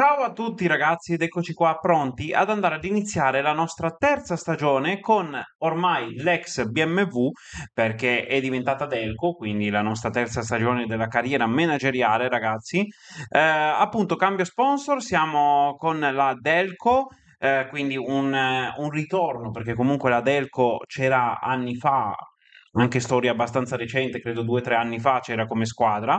Ciao a tutti ragazzi ed eccoci qua pronti ad andare ad iniziare la nostra terza stagione con ormai l'ex BMW perché è diventata Delco, quindi la nostra terza stagione della carriera manageriale ragazzi. Eh, appunto cambio sponsor, siamo con la Delco. Eh, quindi un, un ritorno perché comunque la Delco c'era anni fa anche storia abbastanza recente, credo due o tre anni fa c'era come squadra.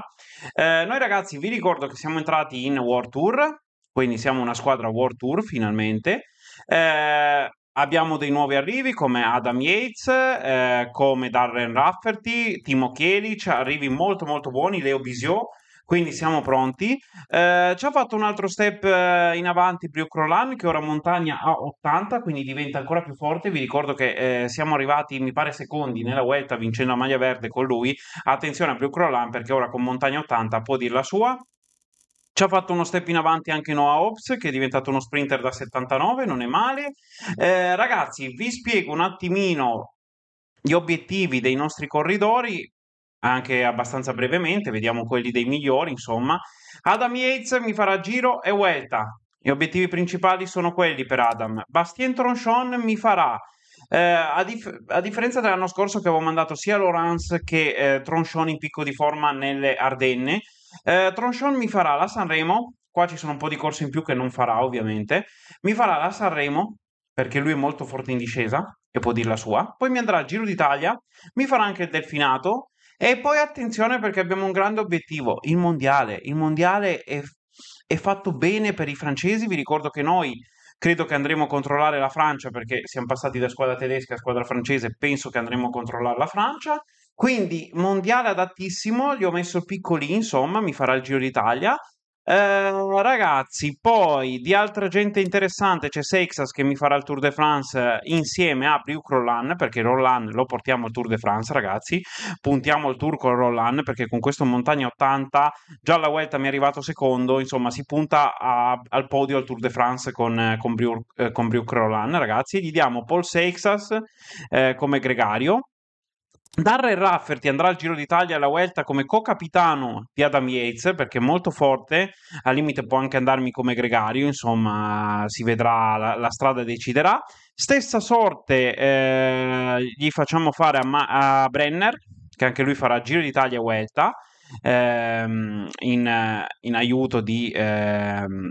Eh, noi ragazzi vi ricordo che siamo entrati in World Tour, quindi siamo una squadra World Tour finalmente. Eh, abbiamo dei nuovi arrivi come Adam Yates, eh, come Darren Rafferty, Timo Chielic, arrivi molto molto buoni, Leo Bisio, quindi siamo pronti. Eh, ci ha fatto un altro step eh, in avanti Brio Crolan che ora montagna a 80, quindi diventa ancora più forte. Vi ricordo che eh, siamo arrivati, mi pare, secondi nella Vuelta vincendo la maglia verde con lui. Attenzione a Brio Crolan perché ora con montagna 80 può dir la sua. Ci ha fatto uno step in avanti anche Noah Ops, che è diventato uno sprinter da 79, non è male. Eh, ragazzi, vi spiego un attimino gli obiettivi dei nostri corridori, anche abbastanza brevemente, vediamo quelli dei migliori, insomma. Adam Yates mi farà giro e vuelta. Gli obiettivi principali sono quelli per Adam. Bastien Tronchon mi farà eh, a, dif- a, differenza dell'anno scorso che avevo mandato sia Laurence che eh, Tronchon in picco di forma nelle Ardenne, eh, Tronchon mi farà la Sanremo, qua ci sono un po' di corse in più che non farà ovviamente, mi farà la Sanremo perché lui è molto forte in discesa e può la sua, poi mi andrà al Giro d'Italia, mi farà anche il Delfinato e poi attenzione perché abbiamo un grande obiettivo, il Mondiale. Il Mondiale è, è fatto bene per i francesi, vi ricordo che noi credo che andremo a controllare la Francia perché siamo passati da squadra tedesca a squadra francese, penso che andremo a controllare la Francia quindi mondiale adattissimo, gli ho messo piccoli, insomma, mi farà il Giro d'Italia. Eh, ragazzi, poi di altra gente interessante c'è Seixas che mi farà il Tour de France eh, insieme a Briuc Rolland perché Rolland lo portiamo al Tour de France, ragazzi. Puntiamo al Tour con Rolland perché con questo Montagna 80 già la Vuelta mi è arrivato secondo, insomma, si punta a, al podio al Tour de France con, con, Briuc, eh, con ragazzi. Gli diamo Paul Seixas eh, come gregario Darrell Rafferty andrà al Giro d'Italia alla Vuelta come co-capitano di Adam Yates perché è molto forte, al limite può anche andarmi come gregario, insomma si vedrà, la, la strada deciderà. Stessa sorte eh, gli facciamo fare a, Ma- a, Brenner, che anche lui farà Giro d'Italia Vuelta ehm, in, in, aiuto di... Ehm,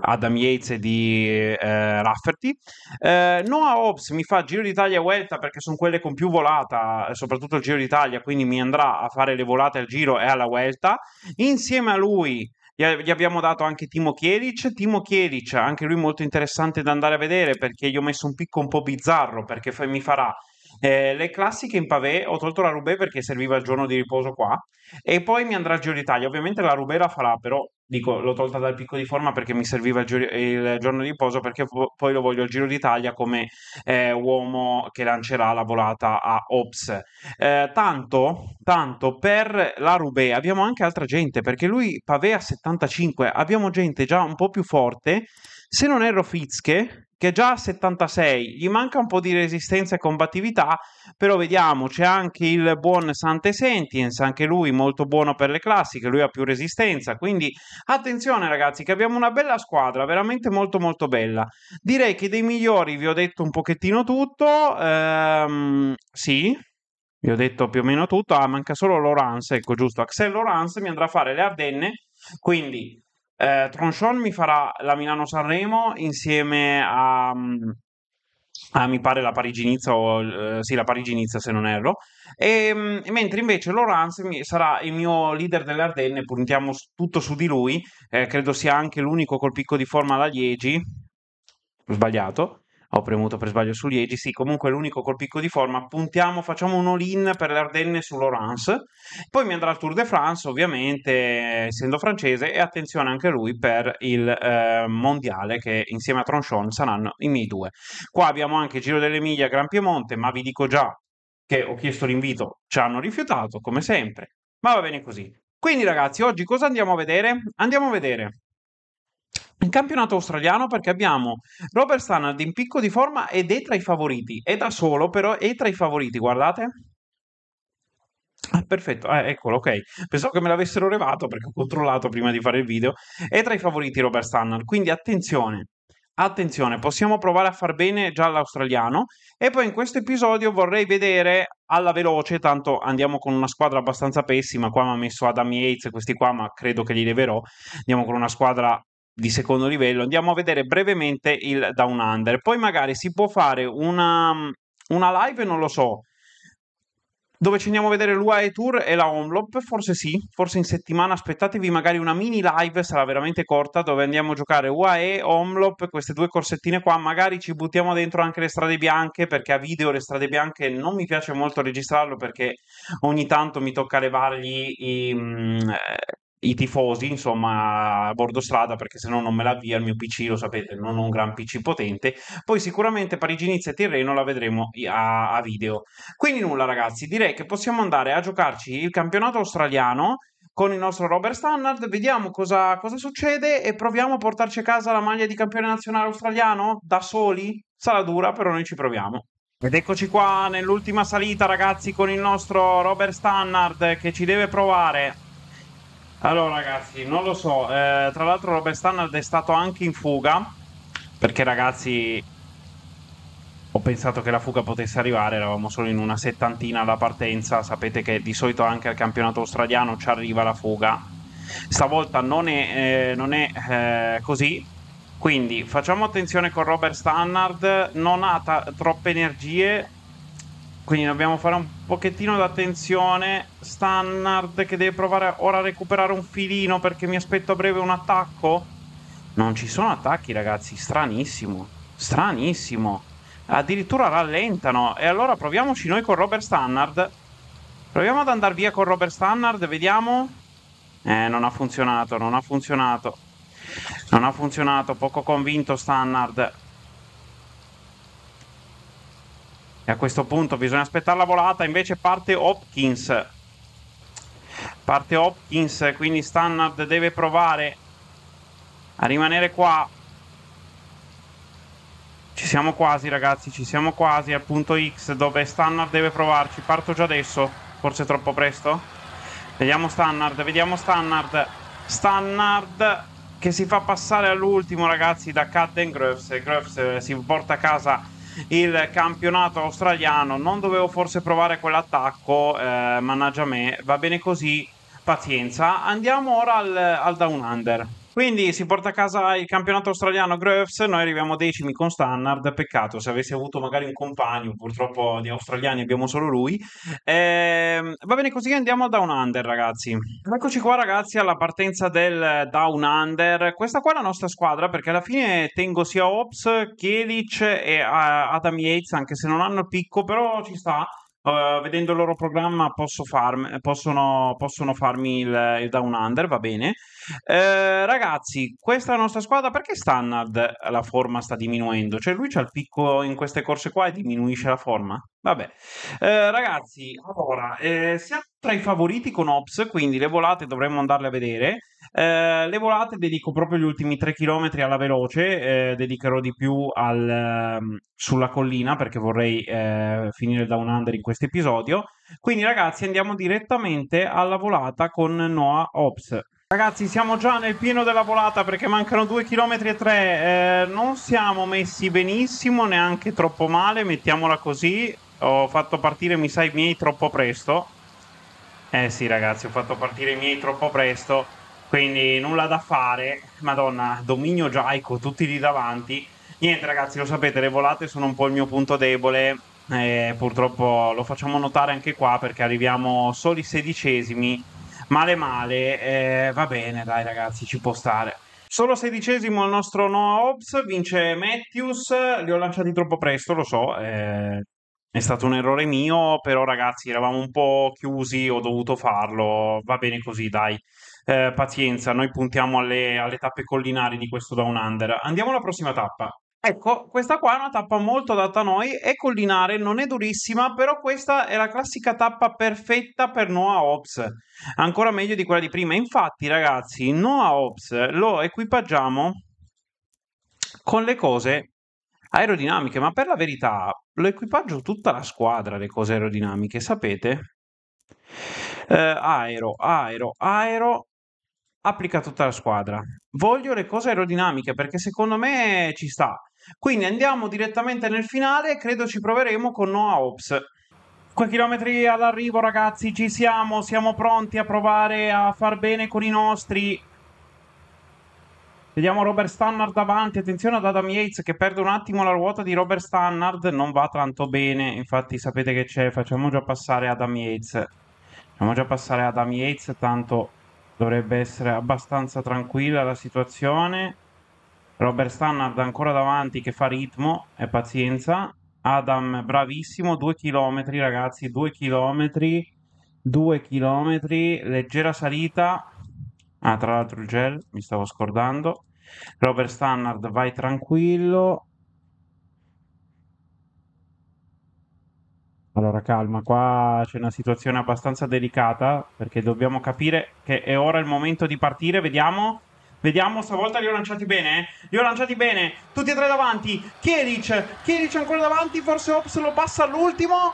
Adam Yates e di eh, Rafferty. Eh, Noah Hobbs mi fa Giro d'Italia e Vuelta perché sono quelle con più volata, eh, soprattutto il Giro d'Italia, quindi mi andrà a fare le volate al Giro e alla Vuelta. Insieme a lui gli abbiamo dato anche Timo Chielic. Timo Chielic, anche lui molto interessante da andare a vedere perché gli ho messo un picco un po' bizzarro perché mi farà eh, le classiche in pavé, ho tolto la Roubaix perché serviva il giorno di riposo qua, e poi mi andrà il Giro d'Italia. Ovviamente la Roubaix la farà, però dico, l'ho tolta dal picco di forma perché mi serviva il, giro, il giorno di riposo, perché po- poi lo voglio il Giro d'Italia come eh, uomo che lancerà la volata a Ops. Eh, tanto, tanto per la Roubaix abbiamo anche altra gente, perché lui pavé a 75, abbiamo gente già un po' più forte, se non erro Fitzke, che già a 76 gli manca un po' di resistenza e combattività, però vediamo, c'è anche il buon Sante Sentience, anche lui molto buono per le classiche, lui ha più resistenza, quindi attenzione ragazzi che abbiamo una bella squadra, veramente molto molto bella. Direi che dei migliori vi ho detto un pochettino tutto, ehm, sì, vi ho detto più o meno tutto, ah, manca solo Laurence, ecco giusto, Axel Laurence mi andrà a fare le Ardenne, quindi eh, Tronchon mi farà la Milano-Sanremo insieme a, mm, a mi pare la Parigi-Nizza o eh, sì la Parigi-Nizza se non erro e, mm, mentre invece Laurence sarà il mio leader delle Ardenne puntiamo tutto su di lui eh, credo sia anche l'unico col picco di forma alla Liegi sbagliato ho premuto per sbaglio sugli Egi, sì, comunque l'unico col picco di forma, puntiamo, facciamo un all-in per le Ardenne sull'Orance, poi mi andrà al Tour de France, ovviamente, essendo francese, e attenzione anche lui per il eh, Mondiale, che insieme a Tronchon saranno i miei due. Qua abbiamo anche Giro dell'Emilia, Gran Piemonte, ma vi dico già che ho chiesto l'invito, ci hanno rifiutato, come sempre, ma va bene così. Quindi ragazzi, oggi cosa andiamo a vedere? Andiamo a vedere in campionato australiano perché abbiamo Robert Stannard in picco di forma ed è tra i favoriti, è da solo però è tra i favoriti, guardate. Ah, perfetto, ah, eccolo, ok. Pensavo che me l'avessero levato perché ho controllato prima di fare il video. È tra i favoriti Robert Stannard, quindi attenzione. Attenzione, possiamo provare a far bene già l'australiano e poi in questo episodio vorrei vedere alla veloce, tanto andiamo con una squadra abbastanza pessima, qua mi ha messo Adam Yates questi qua, ma credo che li leverò. Andiamo con una squadra di secondo livello, andiamo a vedere brevemente il Down Under. Poi magari si può fare una, una live, non lo so, dove ci andiamo a vedere l'UAE Tour e la Omlop, forse sì, forse in settimana aspettatevi magari una mini live, sarà veramente corta, dove andiamo a giocare UAE, Omlop, queste due corsettine qua, magari ci buttiamo dentro anche le strade bianche, perché a video le strade bianche non mi piace molto registrarlo, perché ogni tanto mi tocca levargli i, mm, eh, i tifosi, insomma, a bordo strada, perché se no non me la via il mio PC, lo sapete, non ho un gran PC potente. Poi sicuramente Parigi Nizza e Tirreno la vedremo a, a video. Quindi nulla, ragazzi, direi che possiamo andare a giocarci il campionato australiano con il nostro Robert Stannard, vediamo cosa, cosa, succede e proviamo a portarci a casa la maglia di campione nazionale australiano da soli. Sarà dura, però noi ci proviamo. Ed eccoci qua nell'ultima salita, ragazzi, con il nostro Robert Stannard che ci deve provare allora ragazzi, non lo so, eh, tra l'altro Robert Stannard è stato anche in fuga, perché ragazzi ho pensato che la fuga potesse arrivare, eravamo solo in una settantina alla partenza, sapete che di solito anche al campionato australiano ci arriva la fuga, stavolta non è, eh, non è eh, così, quindi facciamo attenzione con Robert Stannard, non ha ta- troppe energie, quindi dobbiamo fare un pochettino d'attenzione. Standard che deve provare ora a recuperare un filino perché mi aspetto a breve un attacco. Non ci sono attacchi, ragazzi. Stranissimo. Stranissimo. Addirittura rallentano. E allora proviamoci noi con Robert Stannard. Proviamo ad andare via con Robert Stannard. Vediamo. Eh, non ha funzionato. Non ha funzionato. Non ha funzionato. Poco convinto Standard. a questo punto bisogna aspettare la volata, invece parte Hopkins. Parte Hopkins, quindi Stannard deve provare a rimanere qua. Ci siamo quasi ragazzi, ci siamo quasi al punto X dove Stannard deve provarci. Parto già adesso, forse troppo presto. Vediamo Stannard, vediamo Stannard. Stannard che si fa passare all'ultimo ragazzi da Cadden Groves. Groves eh, si porta a casa il campionato australiano. Non dovevo forse provare quell'attacco, eh, mannaggia me, va bene così, pazienza. Andiamo ora al, al down under. Quindi si porta a casa il campionato australiano Groves, noi arriviamo decimi con Stannard, peccato se avessi avuto magari un compagno, purtroppo di australiani abbiamo solo lui. Eh, va bene così, andiamo al Down Under ragazzi. Eccoci qua ragazzi alla partenza del Down Under, questa qua è la nostra squadra perché alla fine tengo sia Ops, Kielic e eh, Adam Yates anche se non hanno il picco, però ci sta Uh, vedendo il loro programma posso farm, possono, possono, farmi il, il, down under, va bene. Uh, ragazzi, questa nostra squadra perché Stannard la forma sta diminuendo? Cioè lui c'ha il picco in queste corse qua e diminuisce la forma? Vabbè, eh, ragazzi, allora, eh, siamo tra i favoriti con Ops, quindi le volate dovremmo andarle a vedere. Eh, le volate dedico proprio gli ultimi 3 km alla veloce, ehm, dedicherò di più al, ehm, sulla collina perché vorrei ehm, finire da un under in questo episodio. Quindi ragazzi andiamo direttamente alla volata con Noah Ops. Ragazzi, siamo già nel pieno della volata perché mancano 2 km e 3. Eh, non siamo messi benissimo, neanche troppo male, mettiamola così. Ho fatto partire, mi sa, i miei troppo presto. Eh sì, ragazzi, ho fatto partire i miei troppo presto. Quindi nulla da fare. Madonna, dominio giaico, tutti lì davanti. Niente, ragazzi, lo sapete, le volate sono un po' il mio punto debole. Eh, purtroppo lo facciamo notare anche qua perché arriviamo soli sedicesimi. Male male, eh, va bene, dai ragazzi, ci può stare. Solo sedicesimo il nostro Noah Hobbs, vince Matthews, li ho lanciati troppo presto, lo so, eh, è stato un errore mio, però ragazzi eravamo un po' chiusi, ho dovuto farlo, va bene così, dai. Eh, pazienza, noi puntiamo alle, alle tappe collinari di questo Down Under. Andiamo alla prossima tappa. Ecco, questa qua è una tappa molto adatta a noi, è collinare, non è durissima, però questa è la classica tappa perfetta per Noah Ops, ancora meglio di quella di prima. Infatti, ragazzi, Noah Ops lo equipaggiamo con le cose aerodinamiche, ma per la verità lo equipaggio tutta la squadra le cose aerodinamiche, sapete? Eh, aero, aero, aero, applica tutta la squadra. Voglio le cose aerodinamiche perché secondo me ci sta. Quindi andiamo direttamente nel finale, credo ci proveremo con Noah Ops. 5 chilometri all'arrivo ragazzi, ci siamo, siamo pronti a provare a far bene con i nostri. Vediamo Robert Stannard davanti, attenzione ad Adam Yates che perde un attimo la ruota di Robert Stannard, non va tanto bene, infatti sapete che c'è, facciamo già passare Adam Yates. Facciamo già passare Adam Yates, tanto dovrebbe essere abbastanza tranquilla la situazione. Robert Stannard ancora davanti che fa ritmo e pazienza. Adam bravissimo, due chilometri ragazzi, due chilometri, due chilometri, leggera salita, Ah, tra l'altro il gel, mi stavo scordando. Robert Stannard, vai tranquillo. Allora, calma, qua c'è una situazione abbastanza delicata perché dobbiamo capire che è ora il momento di partire. Vediamo. Vediamo, stavolta li ho lanciati bene. Eh? Li ho lanciati bene. Tutti e tre davanti. Chieric. Chieric ancora davanti. Forse Ops lo passa all'ultimo.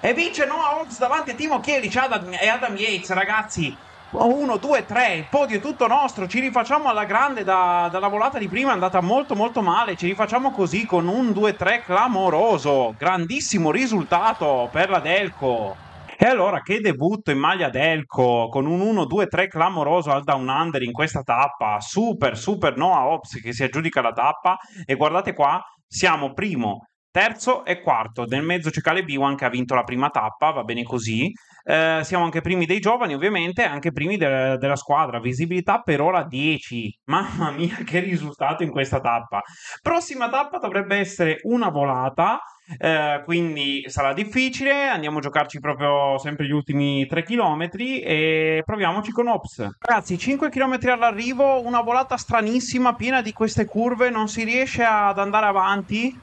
E vince no, Ops davanti a Timo Chieric Adam, e Adam Yates, ragazzi. 1, 2, 3, il podio è tutto nostro, ci rifacciamo alla grande da, dalla volata di prima, è andata molto molto male, ci rifacciamo così con un 2-3 clamoroso, grandissimo risultato per la Delco. E allora che debutto in maglia Delco con un 1-2-3 clamoroso al down under in questa tappa, super super Noah Ops che si aggiudica la tappa e guardate qua, siamo primo Terzo e quarto, nel mezzo c'è Caleb Iwan che ha vinto la prima tappa, va bene così. Eh, siamo anche primi dei giovani, ovviamente, anche primi de- della squadra. Visibilità per ora 10. Mamma mia, che risultato in questa tappa! Prossima tappa dovrebbe essere una volata. Eh, quindi sarà difficile. Andiamo a giocarci proprio sempre gli ultimi 3 km e proviamoci con Ops. Ragazzi, 5 km all'arrivo, una volata stranissima, piena di queste curve, non si riesce ad andare avanti.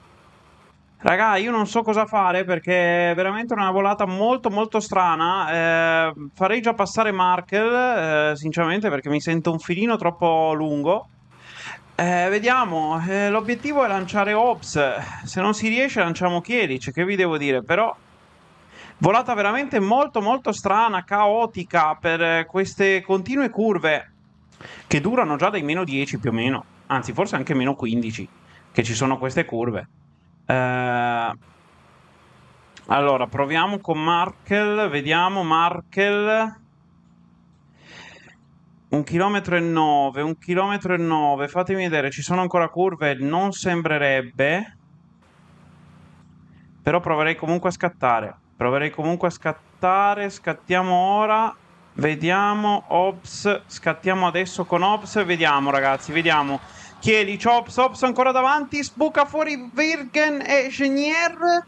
Raga, io non so cosa fare perché è veramente una volata molto molto strana. Eh, farei già passare Markel, eh, sinceramente, perché mi sento un filino troppo lungo. Eh, vediamo, eh, l'obiettivo è lanciare Ops. Se non si riesce lanciamo Chieric, che vi devo dire, però... Volata veramente molto molto strana, caotica per eh, queste continue curve che durano già dai meno 10 più o meno, anzi forse anche meno 15 che ci sono queste curve. Eh, allora, proviamo con Markel. Vediamo Markel. Un chilometro e nove, un chilometro e nove. Fatemi vedere, ci sono ancora curve? Non sembrerebbe. Però proverei comunque a scattare. Proverei comunque a scattare. Scattiamo ora. Vediamo, Ops. Scattiamo adesso con Ops. Vediamo, ragazzi, vediamo. Chieli, Chops, Ops ancora davanti, sbuca fuori Virgen e Genier.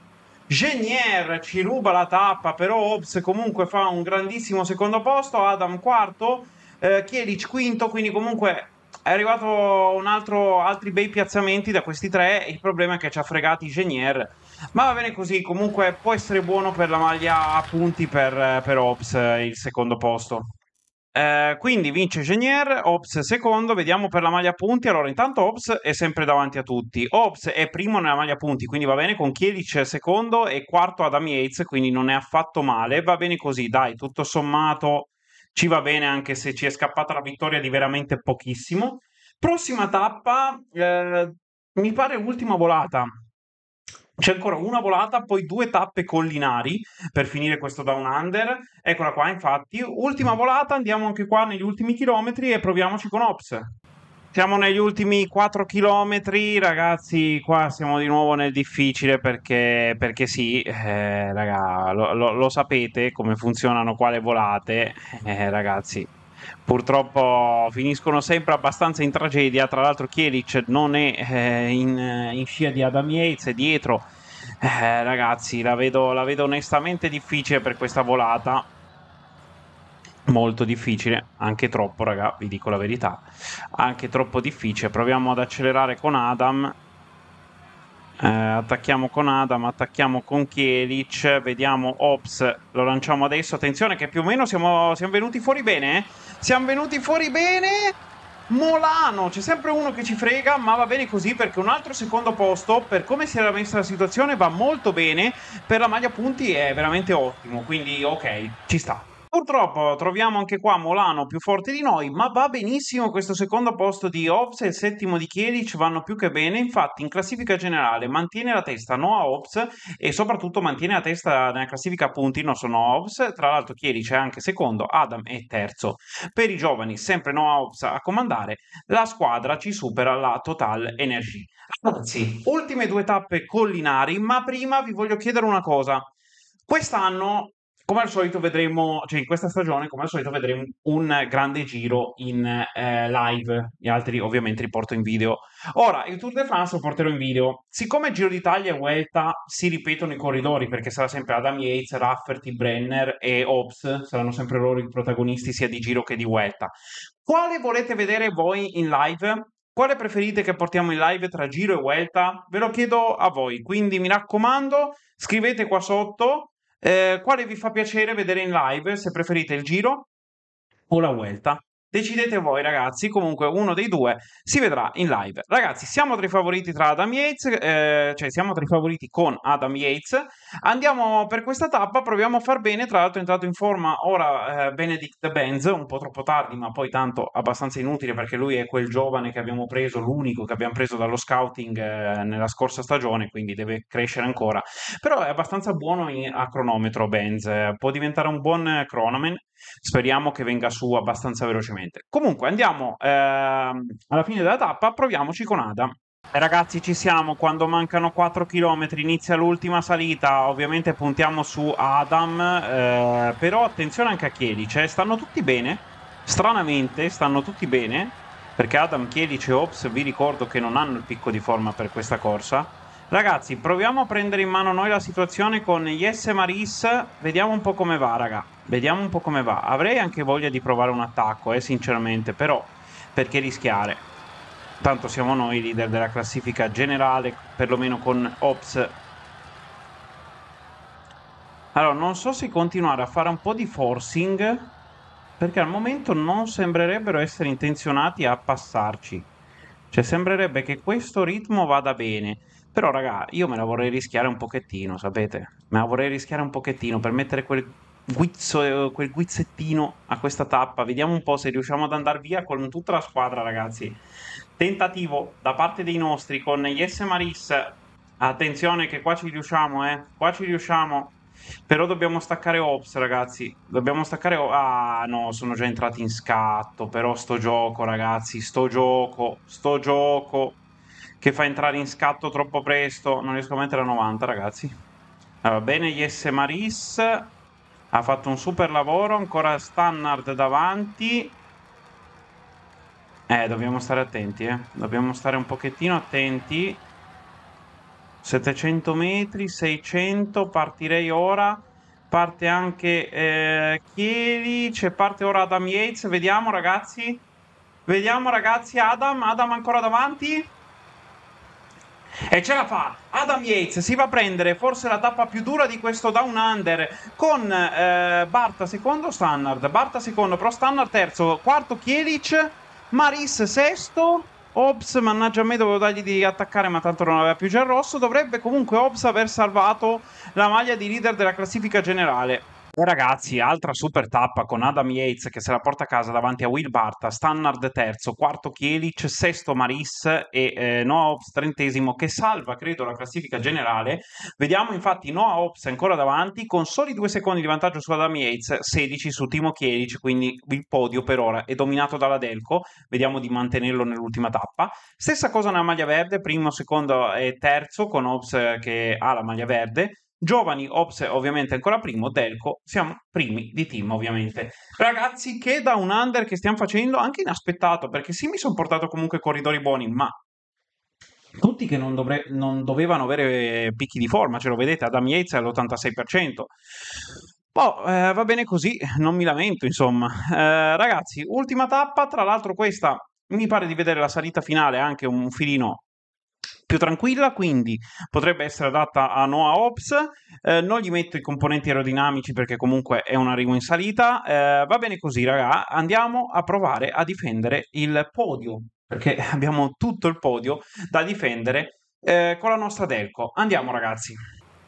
Genier ci ruba la tappa, però Ops comunque fa un grandissimo secondo posto, Adam quarto, eh, Chielic quinto, quindi comunque è arrivato un altro, altri bei piazzamenti da questi tre, il problema è che ci ha fregati Genier, ma va bene così, comunque può essere buono per la maglia a punti per, per Hobbs eh, il secondo posto. Eh, quindi vince Genier, Ops secondo, vediamo per la maglia punti. Allora, intanto Ops è sempre davanti a tutti. Ops è primo nella maglia punti, quindi va bene con Chiedic secondo e quarto Adam Yates, quindi non è affatto male. Va bene così, dai, tutto sommato ci va bene anche se ci è scappata la vittoria di veramente pochissimo. Prossima tappa, eh, mi pare ultima volata, c'è ancora una volata, poi due tappe collinari per finire questo down under. Eccola qua, infatti. Ultima volata, andiamo anche qua negli ultimi chilometri e proviamoci con Ops. Siamo negli ultimi 4 chilometri, ragazzi. Qua siamo di nuovo nel difficile perché, perché sì, eh, raga, lo, lo, lo, sapete come funzionano qua le volate, eh, ragazzi purtroppo finiscono sempre abbastanza in tragedia. Tra l'altro, Chielic non è eh, in, in, scia di Adam Yates, è dietro. Eh, ragazzi, la vedo, la vedo onestamente difficile per questa volata. Molto difficile, anche troppo, raga, vi dico la verità. Anche troppo difficile. Proviamo ad accelerare con Adam. Eh, attacchiamo con Adam, attacchiamo con Chielic, vediamo Ops, lo lanciamo adesso, attenzione che più o meno siamo, siamo venuti fuori bene, eh? siamo venuti fuori bene, Molano, c'è sempre uno che ci frega, ma va bene così perché un altro secondo posto, per come si era messa la situazione, va molto bene, per la maglia punti è veramente ottimo, quindi ok, ci sta purtroppo troviamo anche qua Molano più forte di noi, ma va benissimo questo secondo posto di Hobbs e il settimo di Chiedic vanno più che bene, infatti in classifica generale mantiene la testa Noah Hobbs e soprattutto mantiene la testa nella classifica punti non sono Hobbs, tra l'altro Chiedic è anche secondo, Adam è terzo. Per i giovani sempre Noah Hobbs a comandare, la squadra ci supera la Total Energy. Anzi, ultime due tappe collinari, ma prima vi voglio chiedere una cosa. Quest'anno come al solito vedremo, cioè in questa stagione, come al solito vedremo un grande giro in eh, live, gli altri ovviamente li porto in video. Ora, il Tour de France lo porterò in video. Siccome Giro d'Italia e Vuelta si ripetono i corridori, perché sarà sempre Adam Yates, Rafferty, Brenner e Hobbs, saranno sempre loro i protagonisti sia di Giro che di Vuelta. Quale volete vedere voi in live? Quale preferite che portiamo in live tra Giro e Vuelta? Ve lo chiedo a voi, quindi mi raccomando, scrivete qua sotto eh, quale vi fa piacere vedere in live, se preferite il Giro o la Vuelta? Decidete voi, ragazzi. Comunque, uno dei due si vedrà in live. Ragazzi, siamo tra i favoriti tra Adam Yates, eh, cioè siamo tra i favoriti con Adam Yates. Andiamo per questa tappa, proviamo a far bene. Tra l'altro, è entrato in forma ora eh, Benedict Benz, un po' troppo tardi, ma poi tanto abbastanza inutile perché lui è quel giovane che abbiamo preso, l'unico che abbiamo preso dallo scouting eh, nella scorsa stagione, quindi deve crescere ancora. Però è abbastanza buono in, a cronometro Benz, può diventare un buon cronoman. Speriamo che venga su abbastanza velocemente sicuramente. Comunque andiamo ehm, alla fine della tappa, proviamoci con Adam. Eh, ragazzi, ci siamo. Quando mancano 4 km inizia l'ultima salita. Ovviamente puntiamo su Adam. Eh, però attenzione anche a Chielice. Stanno tutti bene. Stranamente, stanno tutti bene. Perché Adam, Chielice e Ops, vi ricordo che non hanno il picco di forma per questa corsa. Ragazzi, proviamo a prendere in mano noi la situazione con Jesse Maris. Vediamo un po' come va, raga. Vediamo un po' come va. Avrei anche voglia di provare un attacco, eh, sinceramente, però perché rischiare? Tanto siamo noi leader della classifica generale, perlomeno con Ops. Allora, non so se continuare a fare un po' di forcing, perché al momento non sembrerebbero essere intenzionati a passarci. Cioè, sembrerebbe che questo ritmo vada bene. Però, raga, io me la vorrei rischiare un pochettino, sapete? Me la vorrei rischiare un pochettino per mettere quel, guizzo, quel guizzettino a questa tappa. Vediamo un po' se riusciamo ad andare via con tutta la squadra, ragazzi. Tentativo da parte dei nostri con gli S Maris. Attenzione che qua ci riusciamo, eh. Qua ci riusciamo. Però dobbiamo staccare Ops, ragazzi. Dobbiamo staccare. Ops. Ah, no, sono già entrati in scatto. Però sto gioco, ragazzi. Sto gioco. Sto gioco. Che fa entrare in scatto troppo presto. Non riesco a mettere a 90, ragazzi. Allora, bene, Jesse Maris. Ha fatto un super lavoro. Ancora Standard davanti. Eh, dobbiamo stare attenti, eh. Dobbiamo stare un pochettino attenti. 700 metri, 600, partirei ora. Parte anche eh, Chieli, c'è parte ora Adam Yates, vediamo ragazzi. Vediamo ragazzi Adam, Adam ancora davanti. E ce la fa! Adam Yates si va a prendere forse la tappa più dura di questo down under con eh, Barta secondo, Standard, Barta secondo, però Standard terzo, quarto Chielic, Maris sesto, Hobbs, mannaggia a me, dovevo dargli di attaccare, ma tanto non aveva più già il rosso. Dovrebbe comunque Hobbs aver salvato la maglia di leader della classifica generale. E ragazzi, altra super tappa con Adam Yates che se la porta a casa davanti a Will Barta, Stannard terzo, quarto Chielic, sesto Maris e eh, Noah Ops trentesimo che salva credo la classifica generale. Vediamo infatti Noah Ops ancora davanti con soli due secondi di vantaggio su Adam Yates, 16 su Timo Chielic, quindi il podio per ora è dominato dalla Delco, vediamo di mantenerlo nell'ultima tappa. Stessa cosa nella maglia verde, primo, secondo e terzo con Ops che ha la maglia verde. Giovani, Ops ovviamente ancora primo, Delco, siamo primi di team ovviamente. Ragazzi, che da un under che stiamo facendo, anche inaspettato, perché sì mi sono portato comunque corridori buoni, ma tutti che non, dovre- non dovevano avere picchi di forma, ce lo vedete, Adam Yates all'86%. Boh, eh, va bene così, non mi lamento, insomma. Eh, ragazzi, ultima tappa, tra l'altro questa mi pare di vedere la salita finale anche un filino più tranquilla, quindi potrebbe essere adatta a Noah Ops. Eh, non gli metto i componenti aerodinamici perché comunque è un arrivo in salita. Eh, va bene così, raga. Andiamo a provare a difendere il podio, perché abbiamo tutto il podio da difendere eh, con la nostra Delco. Andiamo, ragazzi.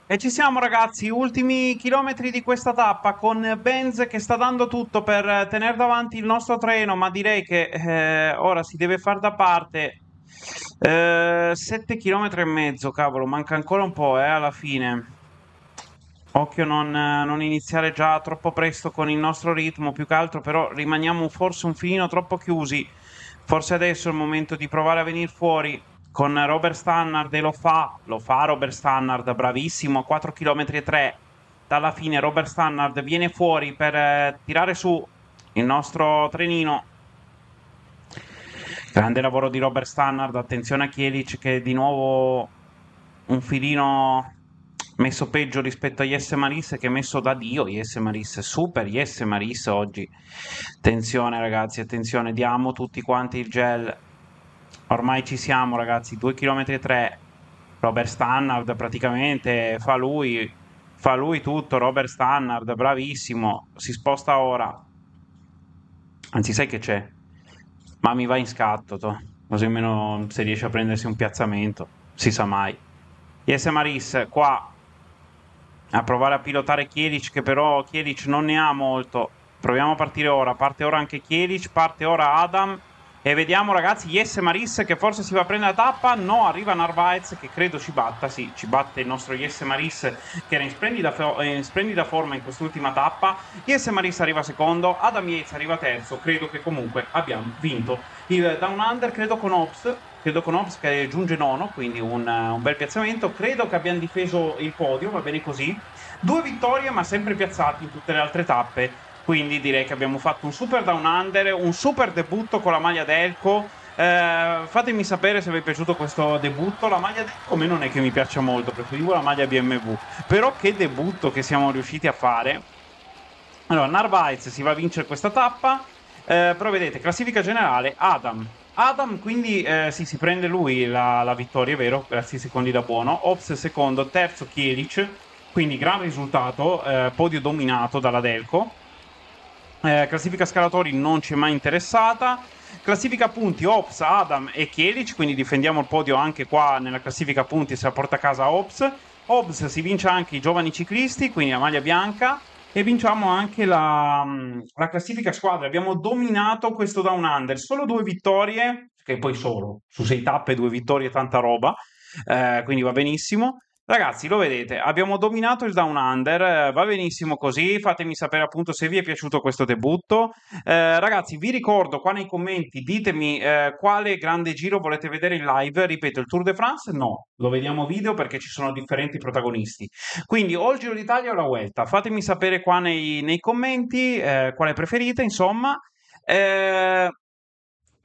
E ci siamo ragazzi, ultimi chilometri di questa tappa con Benz che sta dando tutto per tenere davanti il nostro treno, ma direi che eh, ora si deve far da parte eh, 7 km e mezzo, cavolo, manca ancora un po', eh, alla fine. Occhio non, eh, non, iniziare già troppo presto con il nostro ritmo, più che altro però rimaniamo forse un filino troppo chiusi. Forse adesso è il momento di provare a venire fuori con Robert Stannard e lo fa, lo fa Robert Stannard, bravissimo, a 4 km e 3 dalla fine Robert Stannard viene fuori per eh, tirare su il nostro trenino Grande lavoro di Robert Stannard, attenzione a Chielic che di nuovo un filino messo peggio rispetto a Jesse Maris che è messo da Dio Jesse Maris, super Jesse Maris oggi. Attenzione ragazzi, attenzione, diamo tutti quanti il gel. Ormai ci siamo ragazzi, 2 km 3. Robert Stannard praticamente fa lui, fa lui tutto, Robert Stannard, bravissimo, si sposta ora. Anzi, sai che c'è? ma mi va in scatto, to. così almeno se riesce a prendersi un piazzamento, si sa mai. Yes Maris qua a provare a pilotare Kielic, che però Kielic non ne ha molto. Proviamo a partire ora, parte ora anche Kielic, parte ora Adam. E vediamo ragazzi, Yes Maris che forse si va a prendere la tappa, no, arriva Narvaez che credo ci batta, sì, ci batte il nostro Yes Maris che era in splendida, in splendida forma in quest'ultima tappa, Yes Maris arriva secondo, Adam Yates arriva terzo, credo che comunque abbiamo vinto il Down Under, credo con Ops, credo con Ops che giunge nono, quindi un, un bel piazzamento, credo che abbiamo difeso il podio, va bene così, due vittorie ma sempre piazzati in tutte le altre tappe. Quindi direi che abbiamo fatto un super down under, un super debutto con la maglia d'Elco. Eh, fatemi sapere se vi è piaciuto questo debutto. La maglia d'Elco a me non è che mi piaccia molto, preferivo la maglia BMW. Però che debutto che siamo riusciti a fare. Allora, Narvaez si va a vincere questa tappa. Eh, però vedete, classifica generale, Adam. Adam quindi eh, sì, si prende lui la, la vittoria, è vero, grazie ai secondi da buono. Ops secondo, terzo Kielic. quindi gran risultato, eh, podio dominato dalla Delco. Eh, classifica scalatori non ci è mai interessata. Classifica punti Ops, Adam e Chielic, quindi difendiamo il podio anche qua nella classifica punti se la porta a casa Ops. Ops si vince anche i giovani ciclisti, quindi la maglia bianca, e vinciamo anche la, mm, la classifica squadre. Abbiamo dominato questo down under, solo due vittorie, che poi solo, su sei tappe due vittorie, tanta roba, eh, quindi va benissimo. Ragazzi, lo vedete, abbiamo dominato il Down Under, eh, va benissimo così, fatemi sapere appunto se vi è piaciuto questo debutto. Eh, ragazzi, vi ricordo qua nei commenti, ditemi eh, quale grande giro volete vedere in live, ripeto, il Tour de France? No, lo vediamo video perché ci sono differenti protagonisti. Quindi o il Giro d'Italia o la Vuelta, fatemi sapere qua nei, nei commenti eh, quale preferite, insomma. Eh,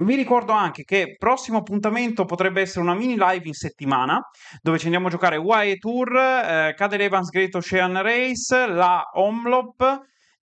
vi ricordo anche che prossimo appuntamento potrebbe essere una mini live in settimana dove ci andiamo a giocare UAE Tour, eh, Cadel Evans Great Ocean Race, la Omlop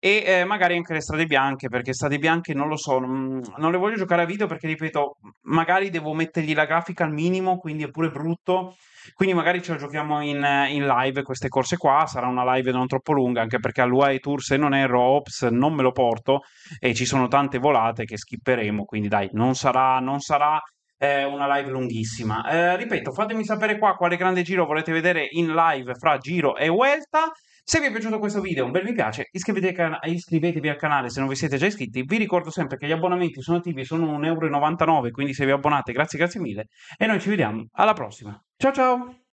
e eh, magari anche le strade bianche, perché strade bianche non lo so, non, non, le voglio giocare a video perché ripeto, magari devo mettergli la grafica al minimo, quindi è pure brutto, quindi magari ce la giochiamo in, in live queste corse qua, sarà una live non troppo lunga, anche perché all'UI Tour se non erro Ops non me lo porto e ci sono tante volate che skipperemo, quindi dai, non sarà, non sarà eh, una live lunghissima. Eh, ripeto, fatemi sapere qua quale grande giro volete vedere in live fra Giro e Vuelta. Se vi è piaciuto questo video un bel mi piace, iscrivetevi al, iscrivetevi al canale se non vi siete già iscritti, vi ricordo sempre che gli abbonamenti sono attivi, e sono 1,99€, quindi se vi abbonate grazie grazie mille e noi ci vediamo alla prossima. Ciao ciao!